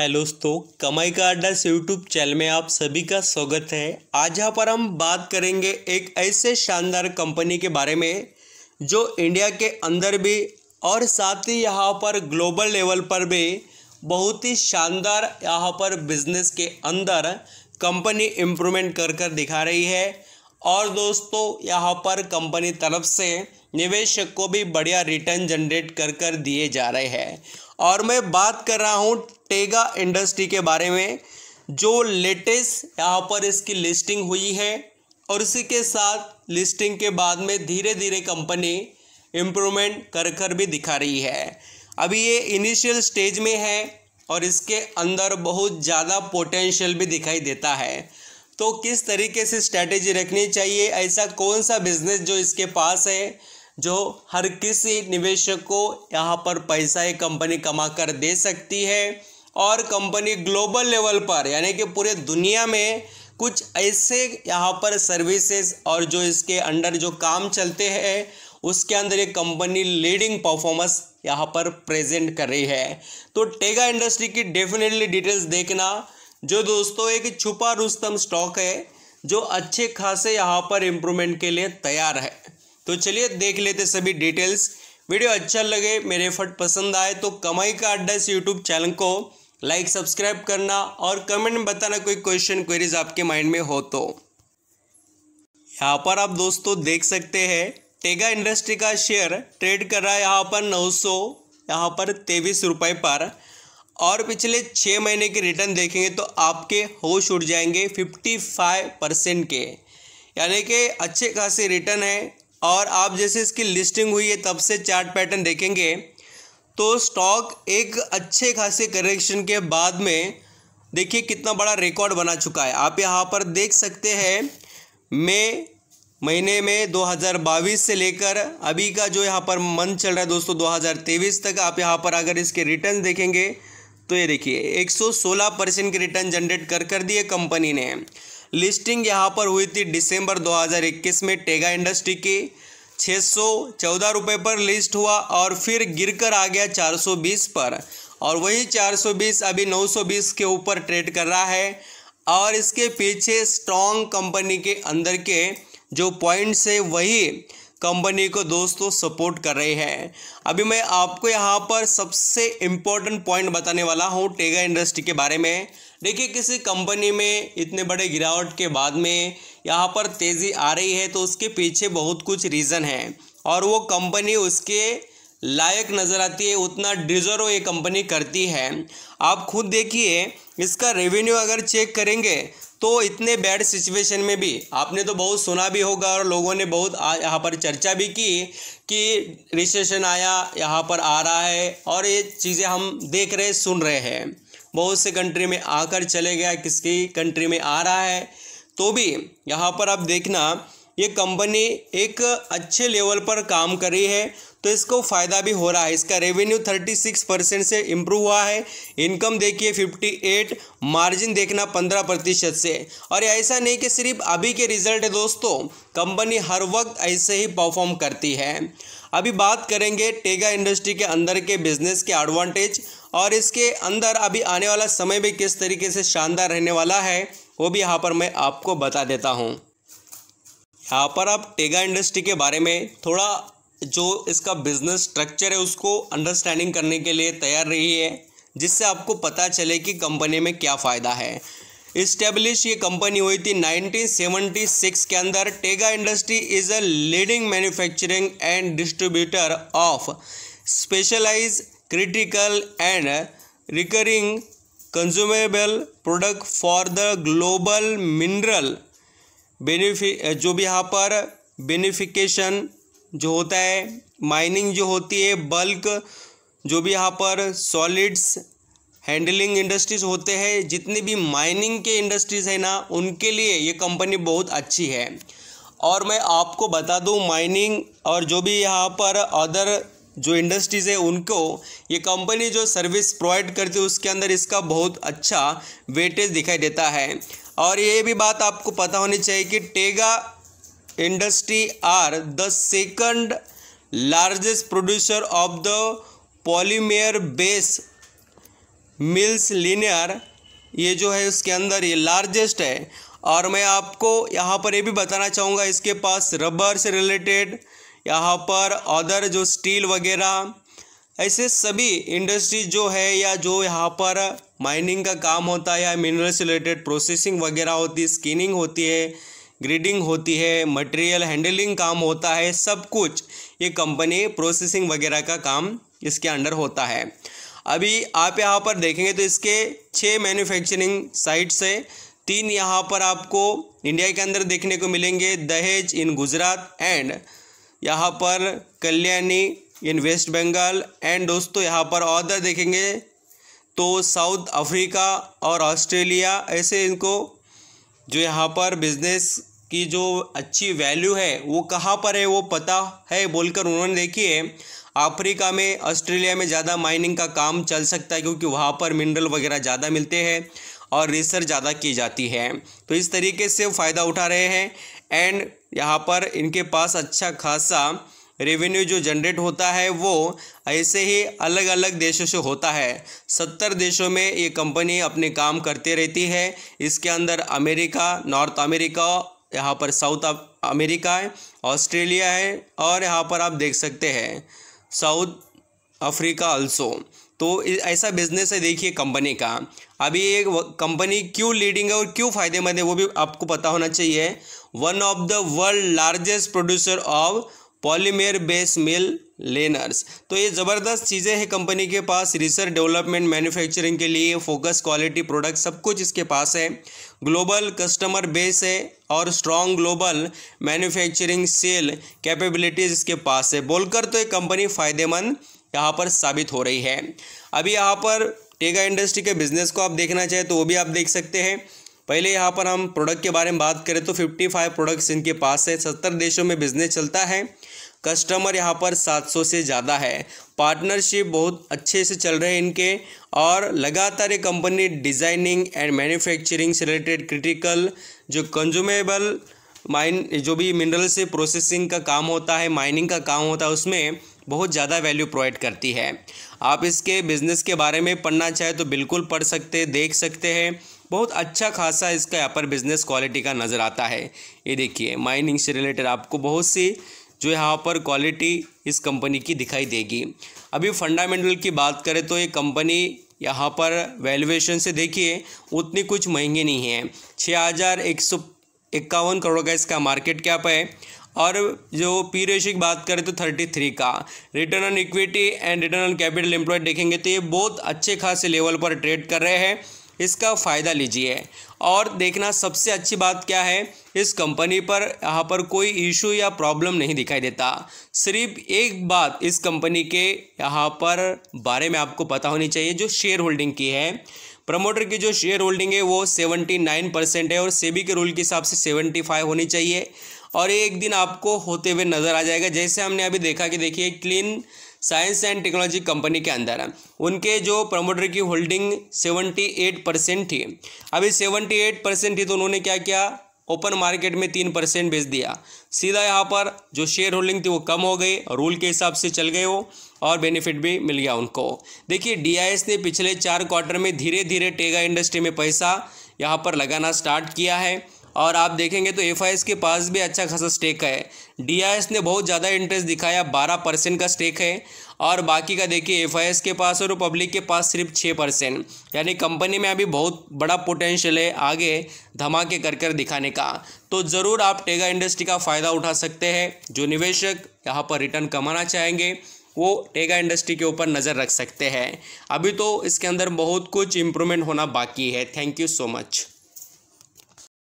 hello दोस्तों कमाई का अड्डा से यूट्यूब चैनल में आप सभी का स्वागत है आज यहाँ पर हम बात करेंगे एक ऐसे शानदार कंपनी के बारे में जो इंडिया के अंदर भी और साथ ही यहाँ पर ग्लोबल लेवल पर भी बहुत ही शानदार यहाँ पर बिजनेस के अंदर कंपनी इम्प्रूवमेंट कर कर दिखा रही है और दोस्तों यहाँ पर कंपनी तरफ से निवेशक को भी बढ़िया रिटर्न जनरेट कर कर दिए जा रहे हैं और मैं बात कर रहा हूँ टेगा इंडस्ट्री के बारे में जो लेटेस्ट यहाँ पर इसकी लिस्टिंग हुई है और इसी के साथ लिस्टिंग के बाद में धीरे धीरे कंपनी इम्प्रूवमेंट कर कर भी दिखा रही है अभी ये इनिशियल स्टेज में है और इसके अंदर बहुत ज़्यादा पोटेंशियल भी दिखाई देता है तो किस तरीके से स्ट्रैटेजी रखनी चाहिए ऐसा कौन सा बिजनेस जो इसके पास है जो हर किसी निवेशक को यहाँ पर पैसा ये कंपनी कमा कर दे सकती है और कंपनी ग्लोबल लेवल पर यानी कि पूरे दुनिया में कुछ ऐसे यहाँ पर सर्विसेज और जो इसके अंडर जो काम चलते हैं उसके अंदर ये कंपनी लीडिंग परफॉर्मेंस यहाँ पर प्रेजेंट कर रही है तो टेगा इंडस्ट्री की डेफिनेटली डिटेल्स देखना जो दोस्तों एक छुपा रुस्तम स्टॉक है जो अच्छे खासे यहाँ पर इम्प्रूवमेंट के लिए तैयार है तो चलिए देख लेते सभी डिटेल्स वीडियो अच्छा लगे मेरे एफर्ट पसंद आए तो कमाई का अड्डा इस यूट्यूब चैनल को लाइक सब्सक्राइब करना और कमेंट में बताना कोई क्वेश्चन क्वेरीज आपके माइंड में हो तो यहाँ पर आप दोस्तों देख सकते हैं टेगा इंडस्ट्री का शेयर ट्रेड कर रहा है यहाँ पर 900 यहाँ पर तेईस रुपये पर और पिछले छः महीने के रिटर्न देखेंगे तो आपके होश उड़ जाएंगे 55 परसेंट के यानी कि अच्छे खासे रिटर्न है और आप जैसे इसकी लिस्टिंग हुई है तब से चार्ट पैटर्न देखेंगे तो स्टॉक एक अच्छे खासे करेक्शन के बाद में देखिए कितना बड़ा रिकॉर्ड बना चुका है आप यहाँ पर देख सकते हैं मई महीने में 2022 से लेकर अभी का जो यहाँ पर मंथ चल रहा है दोस्तों 2023 तक आप यहाँ पर अगर इसके रिटर्न देखेंगे तो ये देखिए 116 परसेंट के रिटर्न जनरेट कर कर दिए कंपनी ने लिस्टिंग यहाँ पर हुई थी दिसंबर 2021 में टेगा इंडस्ट्री की छः सौ चौदह रुपये पर लिस्ट हुआ और फिर गिरकर आ गया 420 पर और वही 420 अभी 920 के ऊपर ट्रेड कर रहा है और इसके पीछे स्ट्रॉन्ग कंपनी के अंदर के जो पॉइंट्स है वही कंपनी को दोस्तों सपोर्ट कर रहे हैं अभी मैं आपको यहाँ पर सबसे इम्पोर्टेंट पॉइंट बताने वाला हूँ टेगा इंडस्ट्री के बारे में देखिए किसी कंपनी में इतने बड़े गिरावट के बाद में यहाँ पर तेज़ी आ रही है तो उसके पीछे बहुत कुछ रीज़न है और वो कंपनी उसके लायक नज़र आती है उतना डिज़र्व ये कंपनी करती है आप खुद देखिए इसका रेवेन्यू अगर चेक करेंगे तो इतने बैड सिचुएशन में भी आपने तो बहुत सुना भी होगा और लोगों ने बहुत यहाँ पर चर्चा भी की कि रिसेशन आया यहाँ पर आ रहा है और ये चीज़ें हम देख रहे सुन रहे हैं बहुत से कंट्री में आकर चले गया किसकी कंट्री में आ रहा है तो भी यहाँ पर आप देखना ये कंपनी एक अच्छे लेवल पर काम कर रही है तो इसको फ़ायदा भी हो रहा है इसका रेवेन्यू 36 परसेंट से इम्प्रूव हुआ है इनकम देखिए 58 मार्जिन देखना 15 प्रतिशत से और ऐसा नहीं कि सिर्फ अभी के रिजल्ट है दोस्तों कंपनी हर वक्त ऐसे ही परफॉर्म करती है अभी बात करेंगे टेगा इंडस्ट्री के अंदर के बिजनेस के एडवांटेज और इसके अंदर अभी आने वाला समय भी किस तरीके से शानदार रहने वाला है वो भी यहाँ पर मैं आपको बता देता हूँ यहाँ पर आप टेगा इंडस्ट्री के बारे में थोड़ा जो इसका बिजनेस स्ट्रक्चर है उसको अंडरस्टैंडिंग करने के लिए तैयार रही है जिससे आपको पता चले कि कंपनी में क्या फ़ायदा है इस्टेब्लिश ये कंपनी हुई थी 1976 के अंदर Tega industry is a leading manufacturing and distributor of specialise critical and recurring consumable product for the global mineral beneficiation जो भी यहाँ पर बेनिफिकेशन जो होता है माइनिंग जो होती है बल्क जो भी यहाँ पर सॉलिड्स हैंडलिंग इंडस्ट्रीज होते हैं जितनी भी माइनिंग के इंडस्ट्रीज है ना उनके लिए ये कंपनी बहुत अच्छी है और मैं आपको बता दूं माइनिंग और जो भी यहाँ पर अदर जो इंडस्ट्रीज़ है उनको ये कंपनी जो सर्विस प्रोवाइड करती है उसके अंदर इसका बहुत अच्छा वेटेज दिखाई देता है और ये भी बात आपको पता होनी चाहिए कि Tega industry are the second largest producer of the polymer base mills linear ये जो है उसके अंदर ये लार्जेस्ट है और मैं आपको यहाँ पर ये भी बताना चाहूँगा इसके पास रबर से रिलेटेड यहाँ पर अदर जो स्टील वगैरह ऐसे सभी इंडस्ट्री जो है या जो यहाँ पर माइनिंग का काम होता है या मिनरल से रिलेटेड प्रोसेसिंग वगैरह होती है स्किनिंग होती है ग्रीडिंग होती है मटेरियल हैंडलिंग काम होता है सब कुछ ये कंपनी प्रोसेसिंग वगैरह का काम इसके अंडर होता है अभी आप यहाँ पर देखेंगे तो इसके छः मैन्युफैक्चरिंग साइट्स है तीन यहाँ पर आपको इंडिया के अंदर देखने को मिलेंगे दहेज इन गुजरात एंड यहाँ पर कल्याणी इन वेस्ट बंगाल एंड दोस्तों यहाँ पर और देखेंगे तो साउथ अफ्रीका और ऑस्ट्रेलिया ऐसे इनको जो यहाँ पर बिज़नेस की जो अच्छी वैल्यू है वो कहाँ पर है वो पता है बोलकर उन्होंने देखी है अफ्रीका में ऑस्ट्रेलिया में ज़्यादा माइनिंग का काम चल सकता है क्योंकि वहाँ पर मिनरल वगैरह ज़्यादा मिलते हैं और रिसर्च ज़्यादा की जाती है तो इस तरीके से फ़ायदा उठा रहे हैं एंड यहाँ पर इनके पास अच्छा खासा रेवेन्यू जो जनरेट होता है वो ऐसे ही अलग अलग देशों से होता है सत्तर देशों में ये कंपनी अपने काम करते रहती है इसके अंदर अमेरिका नॉर्थ अमेरिका यहाँ पर साउथ अमेरिका है ऑस्ट्रेलिया है और यहाँ पर आप देख सकते हैं साउथ अफ्रीका अल्सो तो ऐसा बिजनेस है देखिए कंपनी का अभी ये कंपनी क्यों लीडिंग है और क्यों फायदेमंद है वो भी आपको पता होना चाहिए one of the world largest producer of polymer base mill liners तो ये ज़बरदस्त चीज़ें हैं कंपनी के पास रिसर्च डेवलपमेंट मैन्युफैक्चरिंग के लिए फोकस क्वालिटी प्रोडक्ट सब कुछ इसके पास है ग्लोबल कस्टमर बेस है और strong global manufacturing sale capabilities इसके पास है बोलकर तो ये कंपनी फ़ायदेमंद यहाँ पर साबित हो रही है अभी यहाँ पर टेगा इंडस्ट्री के बिजनेस को आप देखना चाहें तो वो भी आप देख सकते हैं पहले यहाँ पर हम प्रोडक्ट के बारे में बात करें तो 55 प्रोडक्ट्स इनके पास है सत्तर देशों में बिजनेस चलता है कस्टमर यहाँ पर 700 से ज़्यादा है पार्टनरशिप बहुत अच्छे से चल रहे हैं इनके और लगातार ये कंपनी डिज़ाइनिंग एंड मैन्युफैक्चरिंग से रिलेटेड क्रिटिकल जो कंज्यूमेबल माइन जो भी मिनरल से प्रोसेसिंग का काम होता है माइनिंग का काम होता है उसमें बहुत ज़्यादा वैल्यू प्रोवाइड करती है आप इसके बिज़नेस के बारे में पढ़ना चाहें तो बिल्कुल पढ़ सकते देख सकते हैं बहुत अच्छा खासा इसका यहाँ पर बिजनेस क्वालिटी का नज़र आता है ये देखिए माइनिंग से रिलेटेड आपको बहुत सी जो यहाँ पर क्वालिटी इस कंपनी की दिखाई देगी अभी फंडामेंटल की बात करें तो ये कंपनी यहाँ पर वैल्यूएशन से देखिए उतनी कुछ महंगी नहीं है छः हज़ार एक सौ इक्यावन करोड़ का इसका मार्केट कैप है और जो पी रेशी की बात करें तो थर्टी थ्री का return on equity and return on capital employ देखेंगे तो ये बहुत अच्छे खासे लेवल पर ट्रेड कर रहे हैं इसका फ़ायदा लीजिए और देखना सबसे अच्छी बात क्या है इस कंपनी पर यहाँ पर कोई इशू या प्रॉब्लम नहीं दिखाई देता सिर्फ एक बात इस कंपनी के यहाँ पर बारे में आपको पता होनी चाहिए जो शेयर होल्डिंग की है प्रमोटर की जो शेयर होल्डिंग है वो सेवेंटी नाइन परसेंट है और सेबी के रूल के हिसाब से सेवेंटी फाइव होनी चाहिए और ये एक दिन आपको होते हुए नज़र आ जाएगा जैसे हमने अभी देखा कि देखिए clean science and technology company के अंदर उनके जो प्रमोटर की होल्डिंग सेवेंटी एट परसेंट थी अभी सेवेंटी एट परसेंट थी तो उन्होंने क्या किया ओपन मार्केट में तीन परसेंट बेच दिया सीधा यहाँ पर जो शेयर होल्डिंग थी वो कम हो गई रूल के हिसाब से चल गए वो और बेनिफिट भी मिल गया उनको देखिए डी ने पिछले चार क्वार्टर में धीरे धीरे टेगा इंडस्ट्री में पैसा यहाँ पर लगाना स्टार्ट किया है और आप देखेंगे तो एफ के पास भी अच्छा खासा स्टेक है डी ने बहुत ज़्यादा इंटरेस्ट दिखाया बारह परसेंट का स्टेक है और बाकी का देखिए एफ के पास और पब्लिक के पास सिर्फ छः परसेंट यानी कंपनी में अभी बहुत बड़ा पोटेंशियल है आगे धमाके कर कर दिखाने का तो ज़रूर आप टेगा इंडस्ट्री का फ़ायदा उठा सकते हैं जो निवेशक यहाँ पर रिटर्न कमाना चाहेंगे वो टेगा इंडस्ट्री के ऊपर नज़र रख सकते हैं अभी तो इसके अंदर बहुत कुछ इम्प्रूवमेंट होना बाकी है थैंक यू सो मच